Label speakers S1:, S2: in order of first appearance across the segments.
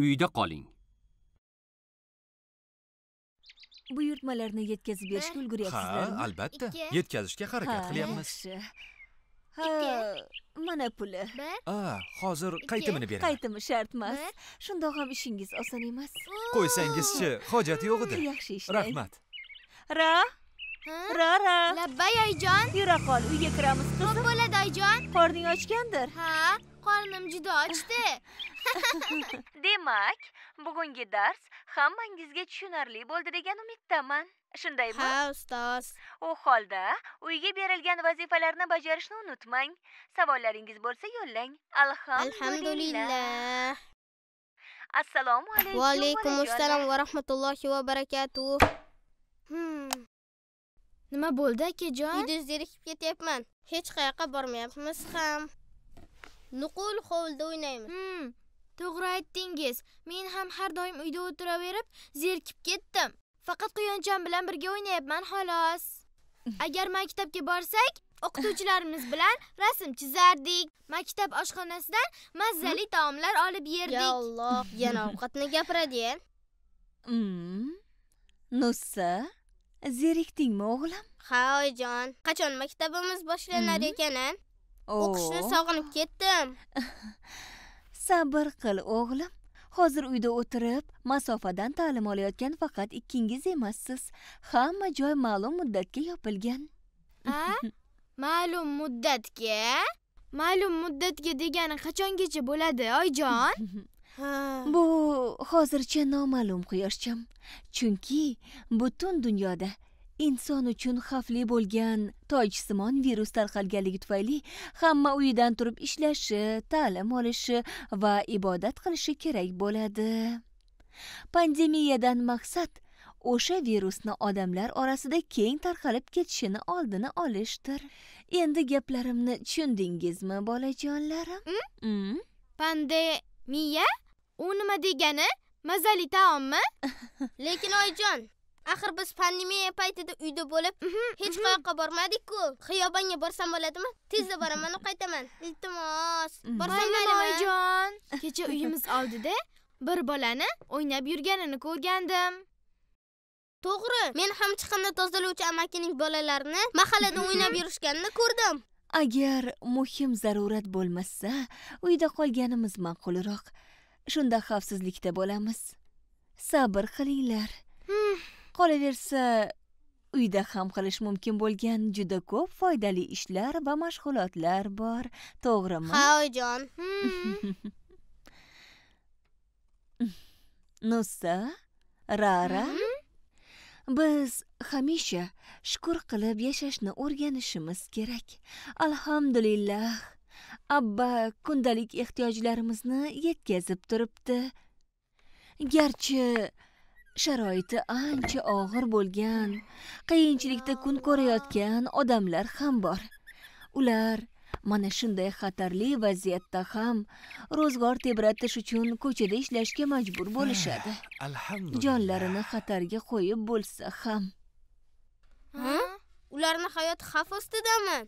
S1: uyda qoling
S2: buyurtmalarni yetkazib berishga ulguryapsizlarmi ha albatta yetkazishga harakat qilyapmiz yaxshi mana puli a hozir qaytimini beraman qaytimi shart emas shundoq ham ishingiz oson emas qo'ysangizchi hojat yo'q edi yaxshi ishlang rahmat ra
S1: ra ra labbay ayjon. yura qol uyga kiramiz qizim bo'ladi ayjon. qorning ochgandir
S2: ha Qornim juda ochdi. Demak, bugungi dars hammangizga tushunarli bo'ldi degan umiddaman. Shundaymi? Ha, ustoz. U holda uyga berilgan vazifalarni bajarishni unutmang. Savollaringiz bo'lsa yo'llang. Alhamdulillah. Assalomu alaykum. Va alaykum assalom va
S1: rahmatullohi va barakatuh. Hmm. Nima bo'ldi, akajon? Uyda zerikib ketyapman. Hech qayoqqa bormayapmiz ham. nuqul hovlida o'ynaymiz hmm, to'g'ri aytdingiz men ham har doim uyda o'tiraverib zerikib ketdim faqat quyoncham bilan birga o'ynayapman xolos agar maktabga borsak o'qituvchilarimiz bilan rasm chizardik maktab oshxonasidan mazali taomlar olib yerdik ya alloh yana ovqatni gapiradi
S2: hmm, nussa zerikdingmi o'g'lim
S1: ha oyijon qachon maktabimiz boshlanar hmm.
S2: ekan o'qishni sog'inib
S1: ketdim
S2: sabr qil o'g'lim hozir uyda o'tirib masofadan ta'lim olayotgan faqat ikkingiz emassiz hamma joy ma'lum muddatga yopilgan a ma'lum muddatga ma'lum muddatga degani qachongacha bo'ladi oyjon bu hozircha noma'lum quyoshcham chunki butun dunyoda inson uchun xavfli bo'lgan tojsimon virus tarqalganligi tufayli hamma uyidan turib ishlashi ta'lim olishi va ibodat qilishi kerak bo'ladi pandemiyadan maqsad o'sha virusni odamlar orasida keng tarqalib ketishini oldini olishdir endi gaplarimni tushundingizmi bolajonlarim mm? Mm. pandemiya u nima degani mazali
S1: taommi lekin oyijon axir biz pandemiya paytida uyda bo'lib mhm, mhm. hech qayoqqa bormadik-ku. Xiyobonga borsam bo'ladimi? Tezda boraman, qaytaman. Iltimos. Mhm. Borsam oyijon. Kecha uyimiz oldida bir bolani o'ynab yurganini ko'rgandim. To'g'ri, men ham chiqindi tozalovchi amakining
S2: bolalarini mahallada o'ynab yurishganini ko'rdim. Agar muhim zarurat bo'lmasa, uyda qolganimiz ma'qulroq. Shunda xavfsizlikda bo'lamiz. Sabr qilinglar. qolaversa uyda ham qilish mumkin bo'lgan juda ko'p foydali ishlar va mashg'ulotlar bor to'g'rimi ha oyijon hmm. nusa rara mm-hmm. biz hamisha shukr qilib yashashni o'rganishimiz kerak alhamdulillah abba kundalik ehtiyojlarimizni yetkazib turibdi garchi sharoiti ancha og'ir bo'lgan qiyinchilikda kun ko'rayotgan odamlar ham bor ular mana shunday xatarli vaziyatda ham ro'zg'or tebratish uchun ko'chada ishlashga majbur bo'lishadi jonlarini xatarga qo'yib bo'lsa ham
S1: ularni hayoti xavf ostidami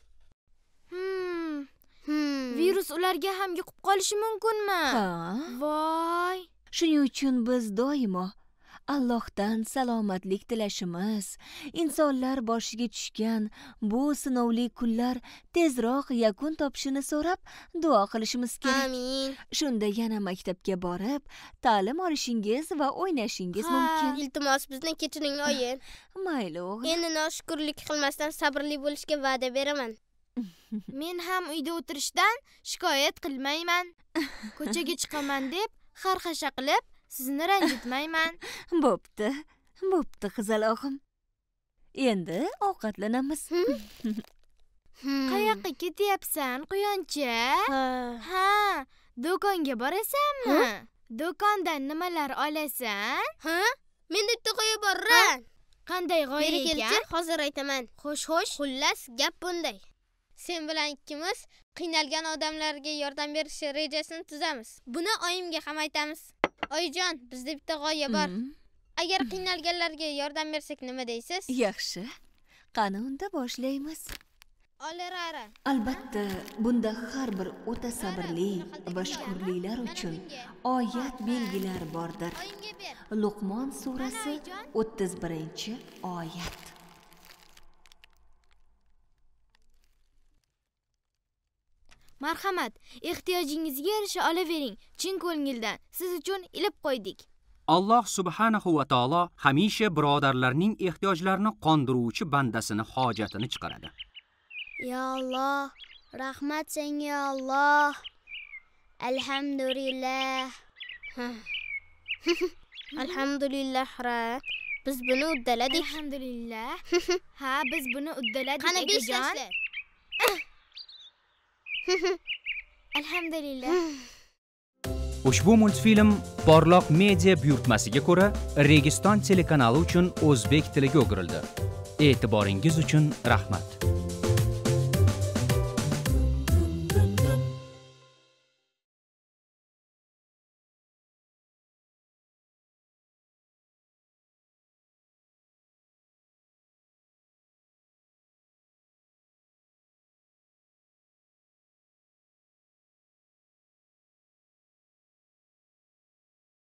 S1: hmm,
S2: hmm. virus ularga ham yuqib qolishi mumkinmi ha voy shuning uchun biz doimo allohdan salomatlik tilashimiz insonlar boshiga tushgan bu sinovli kunlar tezroq yakun topishini so'rab duo qilishimiz kerak amin shunda yana maktabga borib ta'lim olishingiz va o'ynashingiz mumkin iltimos bizni kechiring ah, oyi mayli o'g'lim endi noshukurlik
S1: qilmasdan sabrli bo'lishga va'da beraman men ham uyda o'tirishdan shikoyat qilmayman ko'chaga chiqaman deb xarxasha qilib sizni ranjitmayman
S2: bo'pti bo'pti qizalog'im endi ovqatlanamiz hmm. qayoqqa ketyapsan quyoncha
S1: ha do'konga borasanmi do'kondan nimalar olasan ha menda bitta g'oya bor qanday g'oya ekan kelchi hozir aytaman xo'sh xo'sh xullas gap bunday sen bilan ikkimiz qiynalgan odamlarga yordam berish rejasini tuzamiz buni oyimga ham aytamiz oyijon bizda bitta g'oya
S2: bor mm. agar qiynalganlarga yordam bersak nima deysiz yaxshi qani unda boshlaymiz olerara albatta bunda har bir o'ta sabrli va shukurliklar uchun oyat belgilar bordir luqmon surasi o'ttiz birinchi oyat marhamat
S1: ehtiyojingizga yarasha olavering chin ko'ngildan siz uchun ilib qo'ydik alloh subhanahu va taolo hamisha birodarlarning ehtiyojlarini qondiruvchi bandasini
S2: hojatini chiqaradi
S1: yo alloh rahmat senga alloh alhamdulillah alhamdulillah ra biz buni uddaladik alhamdulillah ha biz buni uddaladik qani beshtashlab alhamdulillah
S2: ushbu multfilm porloq media buyurtmasiga ko'ra registon telekanali uchun o'zbek tiliga o'girildi e'tiboringiz uchun rahmat